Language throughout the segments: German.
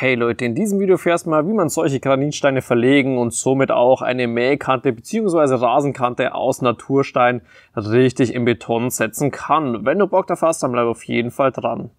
Hey Leute, in diesem Video fährst du mal, wie man solche Granitsteine verlegen und somit auch eine Mähkante bzw. Rasenkante aus Naturstein richtig in Beton setzen kann. Wenn du Bock drauf hast, dann bleib auf jeden Fall dran.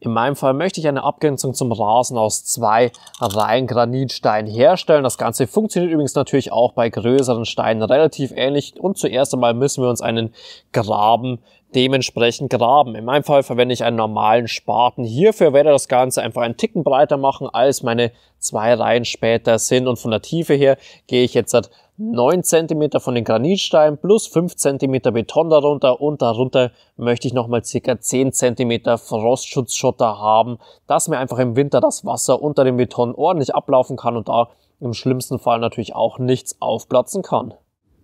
In meinem Fall möchte ich eine Abgrenzung zum Rasen aus zwei Reihen Granitsteinen herstellen. Das Ganze funktioniert übrigens natürlich auch bei größeren Steinen relativ ähnlich. Und zuerst einmal müssen wir uns einen Graben dementsprechend graben. In meinem Fall verwende ich einen normalen Spaten. Hierfür werde ich das Ganze einfach einen Ticken breiter machen, als meine zwei Reihen später sind. Und von der Tiefe her gehe ich jetzt 9 cm von den Granitsteinen plus 5 cm Beton darunter und darunter möchte ich nochmal ca. 10 cm Frostschutzschotter haben, dass mir einfach im Winter das Wasser unter dem Beton ordentlich ablaufen kann und da im schlimmsten Fall natürlich auch nichts aufplatzen kann.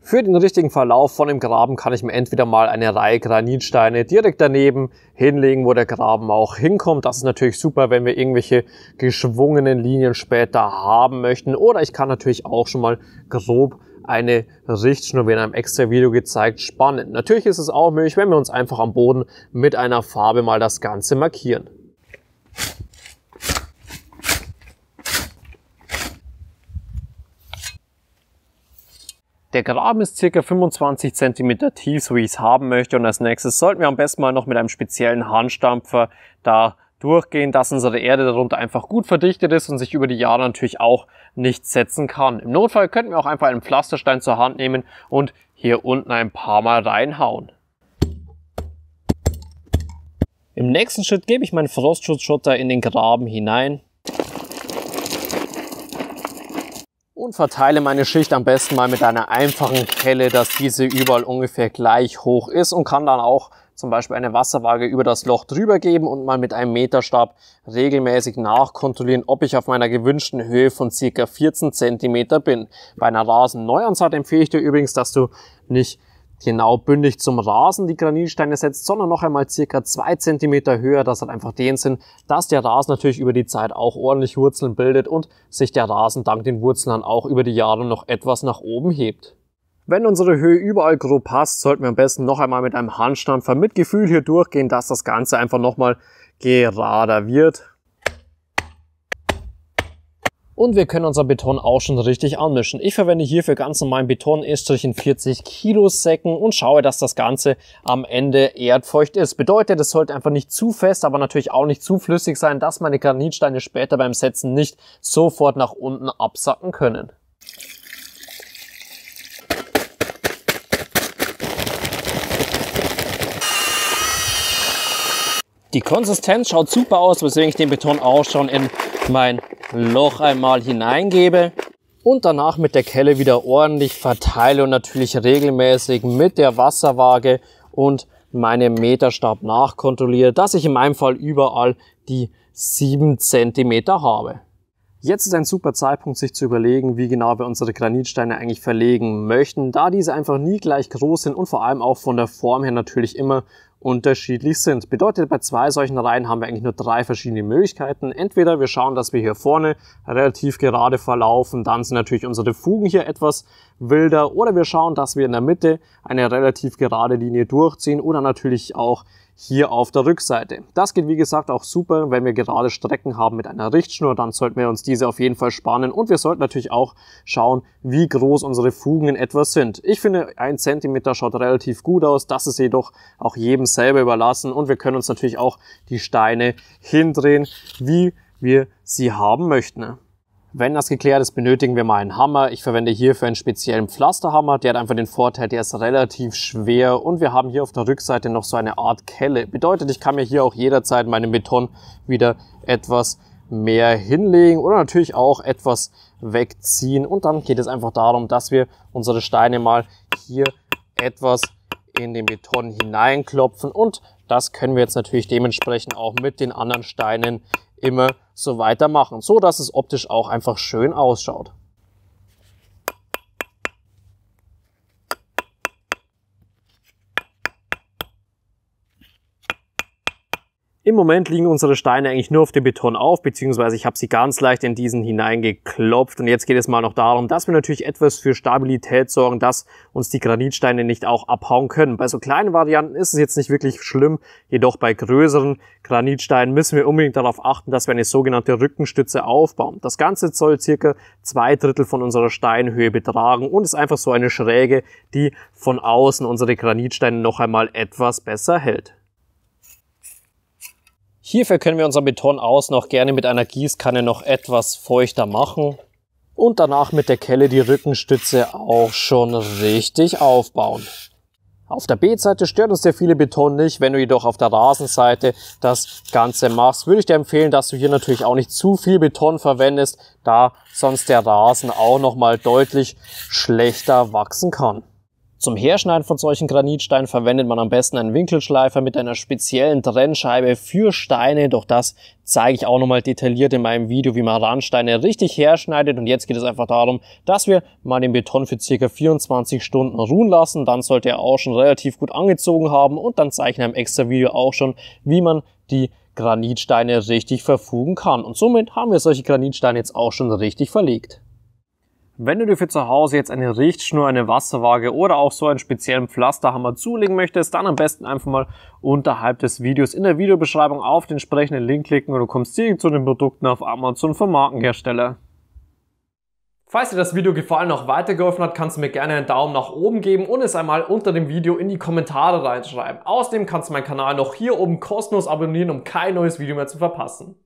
Für den richtigen Verlauf von dem Graben kann ich mir entweder mal eine Reihe Granitsteine direkt daneben hinlegen, wo der Graben auch hinkommt. Das ist natürlich super, wenn wir irgendwelche geschwungenen Linien später haben möchten. Oder ich kann natürlich auch schon mal grob eine Richtschnur, wie in einem extra Video gezeigt, spannen. Natürlich ist es auch möglich, wenn wir uns einfach am Boden mit einer Farbe mal das Ganze markieren. Der Graben ist ca. 25 cm tief, so wie ich es haben möchte. Und als nächstes sollten wir am besten mal noch mit einem speziellen Handstampfer da durchgehen, dass unsere Erde darunter einfach gut verdichtet ist und sich über die Jahre natürlich auch nicht setzen kann. Im Notfall könnten wir auch einfach einen Pflasterstein zur Hand nehmen und hier unten ein paar Mal reinhauen. Im nächsten Schritt gebe ich meinen Frostschutzschotter in den Graben hinein und verteile meine Schicht am besten mal mit einer einfachen Kelle, dass diese überall ungefähr gleich hoch ist und kann dann auch zum Beispiel eine Wasserwaage über das Loch drüber geben und mal mit einem Meterstab regelmäßig nachkontrollieren, ob ich auf meiner gewünschten Höhe von circa 14 cm bin. Bei einer Rasenneuansat empfehle ich dir übrigens, dass du nicht genau bündig zum Rasen die Granitsteine setzt, sondern noch einmal circa zwei Zentimeter höher, Das hat einfach den Sinn, dass der Rasen natürlich über die Zeit auch ordentlich Wurzeln bildet und sich der Rasen dank den Wurzeln dann auch über die Jahre noch etwas nach oben hebt. Wenn unsere Höhe überall grob passt, sollten wir am besten noch einmal mit einem Handstampfer mit Gefühl hier durchgehen, dass das Ganze einfach nochmal gerader wird. Und wir können unser Beton auch schon richtig anmischen. Ich verwende hierfür ganz normalen Beton, Estrichen 40 Kilo Säcken und schaue, dass das Ganze am Ende erdfeucht ist. Bedeutet, es sollte einfach nicht zu fest, aber natürlich auch nicht zu flüssig sein, dass meine Granitsteine später beim Setzen nicht sofort nach unten absacken können. Die Konsistenz schaut super aus, weswegen ich den Beton auch schon in mein Loch einmal hineingebe und danach mit der Kelle wieder ordentlich verteile und natürlich regelmäßig mit der Wasserwaage und meinem Meterstab nachkontrolliere, dass ich in meinem Fall überall die 7 cm habe. Jetzt ist ein super Zeitpunkt, sich zu überlegen, wie genau wir unsere Granitsteine eigentlich verlegen möchten, da diese einfach nie gleich groß sind und vor allem auch von der Form her natürlich immer unterschiedlich sind. Bedeutet, bei zwei solchen Reihen haben wir eigentlich nur drei verschiedene Möglichkeiten. Entweder wir schauen, dass wir hier vorne relativ gerade verlaufen, dann sind natürlich unsere Fugen hier etwas wilder, oder wir schauen, dass wir in der Mitte eine relativ gerade Linie durchziehen oder natürlich auch hier auf der Rückseite. Das geht wie gesagt auch super, wenn wir gerade Strecken haben mit einer Richtschnur, dann sollten wir uns diese auf jeden Fall spannen und wir sollten natürlich auch schauen, wie groß unsere Fugen in etwa sind. Ich finde, ein Zentimeter schaut relativ gut aus, das ist jedoch auch jedem selber überlassen und wir können uns natürlich auch die Steine hindrehen, wie wir sie haben möchten. Wenn das geklärt ist, benötigen wir mal einen Hammer. Ich verwende hierfür einen speziellen Pflasterhammer. Der hat einfach den Vorteil, der ist relativ schwer und wir haben hier auf der Rückseite noch so eine Art Kelle. Bedeutet, ich kann mir hier auch jederzeit meinen Beton wieder etwas mehr hinlegen oder natürlich auch etwas wegziehen. Und dann geht es einfach darum, dass wir unsere Steine mal hier etwas in den Beton hineinklopfen und das können wir jetzt natürlich dementsprechend auch mit den anderen Steinen immer so weitermachen, so dass es optisch auch einfach schön ausschaut. Im Moment liegen unsere Steine eigentlich nur auf dem Beton auf, beziehungsweise ich habe sie ganz leicht in diesen hineingeklopft. Und jetzt geht es mal noch darum, dass wir natürlich etwas für Stabilität sorgen, dass uns die Granitsteine nicht auch abhauen können. Bei so kleinen Varianten ist es jetzt nicht wirklich schlimm, jedoch bei größeren Granitsteinen müssen wir unbedingt darauf achten, dass wir eine sogenannte Rückenstütze aufbauen. Das Ganze soll circa zwei Drittel von unserer Steinhöhe betragen und ist einfach so eine Schräge, die von außen unsere Granitsteine noch einmal etwas besser hält. Hierfür können wir unseren Beton aus noch gerne mit einer Gießkanne noch etwas feuchter machen und danach mit der Kelle die Rückenstütze auch schon richtig aufbauen. Auf der B-Seite stört uns der viele Beton nicht, wenn du jedoch auf der Rasenseite das Ganze machst, würde ich dir empfehlen, dass du hier natürlich auch nicht zu viel Beton verwendest, da sonst der Rasen auch nochmal deutlich schlechter wachsen kann. Zum Herschneiden von solchen Granitsteinen verwendet man am besten einen Winkelschleifer mit einer speziellen Trennscheibe für Steine. Doch das zeige ich auch nochmal detailliert in meinem Video, wie man Randsteine richtig herschneidet. Und jetzt geht es einfach darum, dass wir mal den Beton für circa 24 Stunden ruhen lassen. Dann sollte er auch schon relativ gut angezogen haben. Und dann zeige ich in einem extra Video auch schon, wie man die Granitsteine richtig verfugen kann. Und somit haben wir solche Granitsteine jetzt auch schon richtig verlegt. Wenn du dir für zu Hause jetzt eine Richtschnur, eine Wasserwaage oder auch so einen speziellen Pflasterhammer zulegen möchtest, dann am besten einfach mal unterhalb des Videos in der Videobeschreibung auf den entsprechenden Link klicken und du kommst direkt zu den Produkten auf Amazon vom Markenhersteller. Falls dir das Video gefallen und auch weitergeholfen hat, kannst du mir gerne einen Daumen nach oben geben und es einmal unter dem Video in die Kommentare reinschreiben. Außerdem kannst du meinen Kanal noch hier oben kostenlos abonnieren, um kein neues Video mehr zu verpassen.